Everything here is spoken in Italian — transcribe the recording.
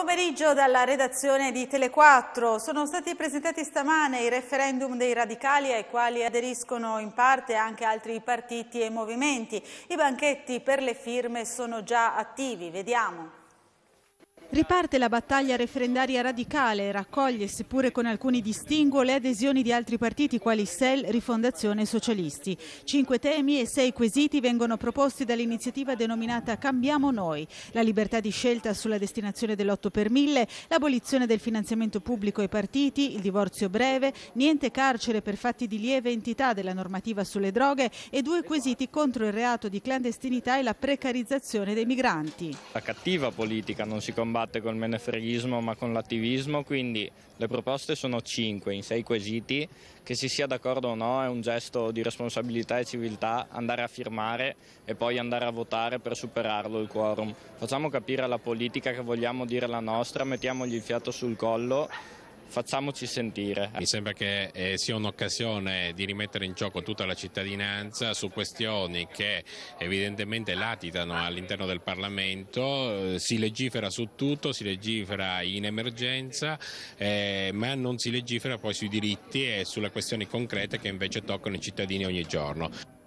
pomeriggio dalla redazione di Tele4. Sono stati presentati stamane i referendum dei radicali ai quali aderiscono in parte anche altri partiti e movimenti. I banchetti per le firme sono già attivi, vediamo. Riparte la battaglia referendaria radicale, raccoglie, seppure con alcuni distinguo, le adesioni di altri partiti quali SEL, Rifondazione e Socialisti. Cinque temi e sei quesiti vengono proposti dall'iniziativa denominata Cambiamo Noi, la libertà di scelta sulla destinazione dell'8 per 1000, l'abolizione del finanziamento pubblico ai partiti, il divorzio breve, niente carcere per fatti di lieve entità della normativa sulle droghe e due quesiti contro il reato di clandestinità e la precarizzazione dei migranti. La cattiva politica non si combatte combatte col menefreghismo ma con l'attivismo, quindi le proposte sono cinque in sei quesiti, che si sia d'accordo o no è un gesto di responsabilità e civiltà andare a firmare e poi andare a votare per superarlo il quorum. Facciamo capire alla politica che vogliamo dire la nostra, mettiamogli il fiato sul collo facciamoci sentire. Mi sembra che eh, sia un'occasione di rimettere in gioco tutta la cittadinanza su questioni che evidentemente latitano all'interno del Parlamento, eh, si legifera su tutto, si legifera in emergenza, eh, ma non si legifera poi sui diritti e sulle questioni concrete che invece toccano i cittadini ogni giorno.